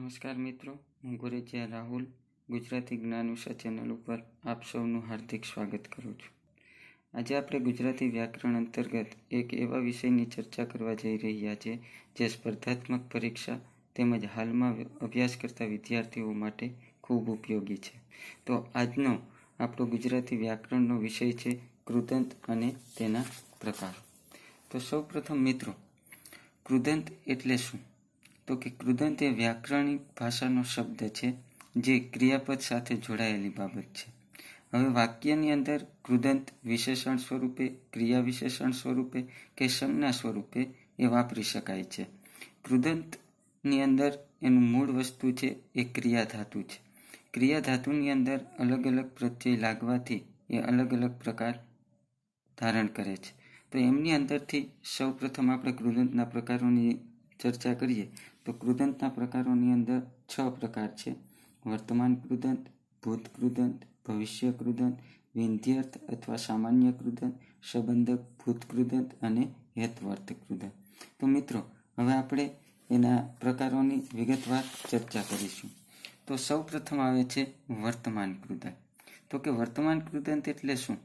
નમસ્કાર મિત્રો હું ગુરેજિયા રાહુલ ગુજરાતી જ્ઞાન ઉષા ચેનલ ઉપર આપ સૌનું હાર્દિક સ્વાગત કરું છું આજે આપણે ગુજરાતી વ્યાકરણ અંતર્ગત એક એવા વિષયની ચર્ચા કરવા જઈ રહ્યા છે જે સ્પર્ધાત્મક પરીક્ષા તેમજ હાલમાં અભ્યાસ કરતા વિદ્યાર્થીઓ માટે ખૂબ ઉપયોગી છે તો આજનો આપણો ગુજરાતી વ્યાકરણનો વિષય છે કૃદંત અને તેના પ્રકાર તો સૌ પ્રથમ મિત્રો કૃદંત એટલે શું તો કે કૃદંત એ વ્યાકરણિક ભાષાનો શબ્દ છે જે ક્રિયાપદ સાથે જોડાયેલી બાબત છે હવે વાક્યની અંદર કૃદંત વિશેષણ સ્વરૂપે ક્રિયા વિશેષણ સ્વરૂપે કે સંજ્ઞા સ્વરૂપે એ વાપરી શકાય છે કૃદંતની અંદર એનું મૂળ વસ્તુ છે એ ક્રિયા ધાતુ છે ક્રિયા ધાતુની અંદર અલગ અલગ પ્રત્યય લાગવાથી એ અલગ અલગ પ્રકાર ધારણ કરે છે તો એમની અંદરથી સૌ પ્રથમ આપણે કૃદંતના પ્રકારોની ચર્ચા કરીએ તો કૃદંતના પ્રકારોની અંદર છ પ્રકાર છે વર્તમાન કૃદંત ભૂત કૃદંત ભવિષ્ય કૃદંત વિંધ્યર્થ અથવા સામાન્ય કૃદંત સંબંધક ભૂત કૃદંત અને હેતવર્થ કૃદંત તો મિત્રો હવે આપણે એના પ્રકારોની વિગતવાર ચર્ચા કરીશું તો સૌ પ્રથમ આવે છે વર્તમાન કૃદંત તો કે વર્તમાન કૃદંત એટલે શું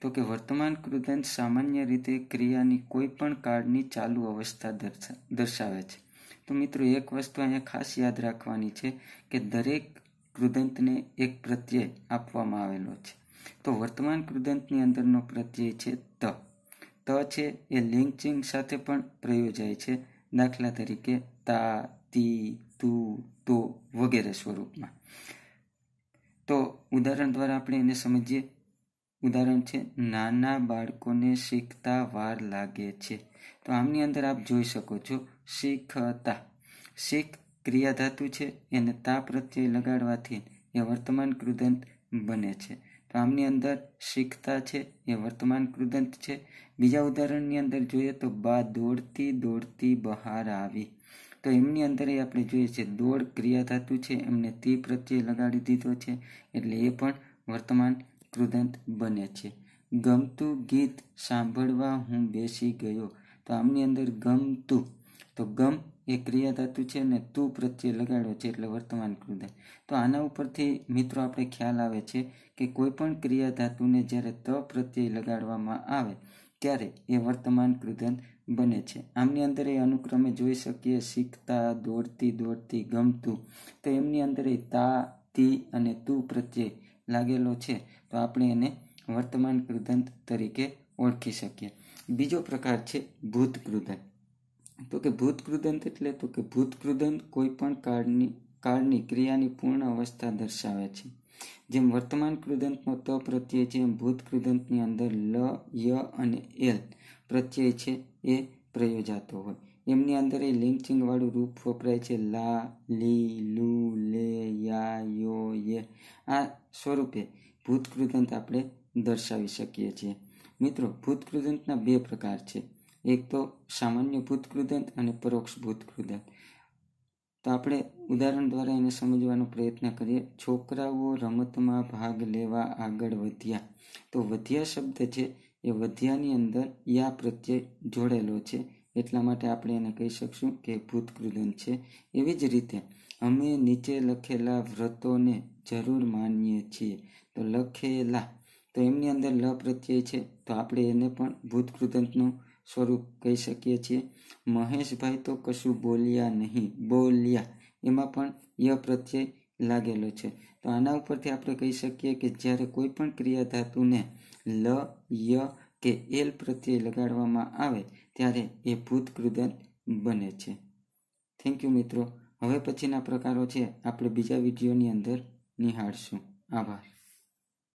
તો કે વર્તમાન કૃદંત સામાન્ય રીતે ક્રિયાની કોઈ પણ કાળની ચાલુ અવસ્થા દર્શાવે છે તો મિત્રો એક વસ્તુ અહીંયા ખાસ યાદ રાખવાની છે કે દરેક કૃદંતને એક પ્રત્યય આપવામાં આવેલો છે તો વર્તમાન કૃદંતની અંદરનો પ્રત્યય છે ત ત છે એ લિંગચિંગ સાથે પણ પ્રયોજાય છે દાખલા તરીકે તા તી તુ તો વગેરે સ્વરૂપમાં તો ઉદાહરણ દ્વારા આપણે એને સમજીએ ઉદાહરણ છે નાના બાળકોને શીખતા વાર લાગે છે તો આમની અંદર આપ જોઈ શકો છો શીખતા શીખ ક્રિયાધાતુ છે એને તા પ્રત્યે લગાડવાથી એ વર્તમાન કૃદંત બને છે તો આમની અંદર શીખતા છે એ વર્તમાન કૃદંત છે બીજા ઉદાહરણની અંદર જોઈએ તો બા દોડતી દોડતી બહાર આવી તો એમની અંદર એ આપણે જોઈએ છીએ દોડ ક્રિયાધાતુ છે એમને તી પ્રત્યય લગાડી દીધો છે એટલે એ પણ વર્તમાન કૃદંત બને છે ગમતું ગીત સાંભળવા હું બેસી ગયો તો આમની અંદર ગમતું તો ગમ એ ક્રિયા ધાતુ છે ને તું પ્રત્યે લગાડ્યો છે એટલે વર્તમાન કૃદંત તો આના ઉપરથી મિત્રો આપણે ખ્યાલ આવે છે કે કોઈ પણ ક્રિયા ધાતુને જ્યારે ત પ્રત્યય લગાડવામાં આવે ત્યારે એ વર્તમાન કૃદંત બને છે આમની અંદર એ અનુક્રમે જોઈ શકીએ શીખતા દોડતી દોડતી ગમતું તો એમની અંદર એ તા તી અને તું પ્રત્યે લાગેલો છે તો આપણે એને વર્તમાન કૃદંત તરીકે ઓળખી શકીએ બીજો પ્રકાર છે ભૂત કૃદંત તો કે ભૂત કૃદંત એટલે તો કે ભૂત કૃદંત કોઈ પણ કાળની કાળની ક્રિયાની પૂર્ણ અવસ્થા દર્શાવે છે જેમ વર્તમાન કૃદંતનો ત પ્રત્યય છે એમ ભૂત કૃદંતની અંદર લ ય અને એલ પ્રત્યય છે એ પ્રયોજાતો હોય એમની અંદર એ લિંગચિંગવાળું રૂપ વપરાય છે લા લી લુ લે યા યો યે આ સ્વરૂપે ભૂતકૃદંત આપણે દર્શાવી શકીએ છીએ મિત્રો ભૂતકૃદંતના બે પ્રકાર છે એક તો સામાન્ય ભૂતકૃદંત અને પરોક્ષ ભૂતકૃદંત તો આપણે ઉદાહરણ દ્વારા એને સમજવાનો પ્રયત્ન કરીએ છોકરાઓ રમતમાં ભાગ લેવા આગળ વધ્યા તો વધ્યા શબ્દ છે એ વધ્યાની અંદર યા પ્રત્યે જોડેલો છે એટલા માટે આપણે એને કહી શકશું કે ભૂતકૃદન છે એવી જ રીતે અમે નીચે લખેલા વ્રતોને જરૂર માનીએ છીએ તો લખેલા તો એમની અંદર લ પ્રત્યય છે તો આપણે એને પણ ભૂતકૃદંતનું સ્વરૂપ કહી શકીએ છીએ મહેશભાઈ તો કશું બોલ્યા નહીં બોલ્યા એમાં પણ ય પ્રત્યય લાગેલો છે તો આના ઉપરથી આપણે કહી શકીએ કે જ્યારે કોઈ પણ ક્રિયા ધાતુને લ ય કે એલ પ્રત્યે લગાડવામાં આવે ત્યારે એ ભૂત ભૂતકૃદન બને છે થેન્ક યુ મિત્રો હવે પછીના પ્રકારો છે આપણે બીજા વિડીયોની અંદર નિહાળશું આભાર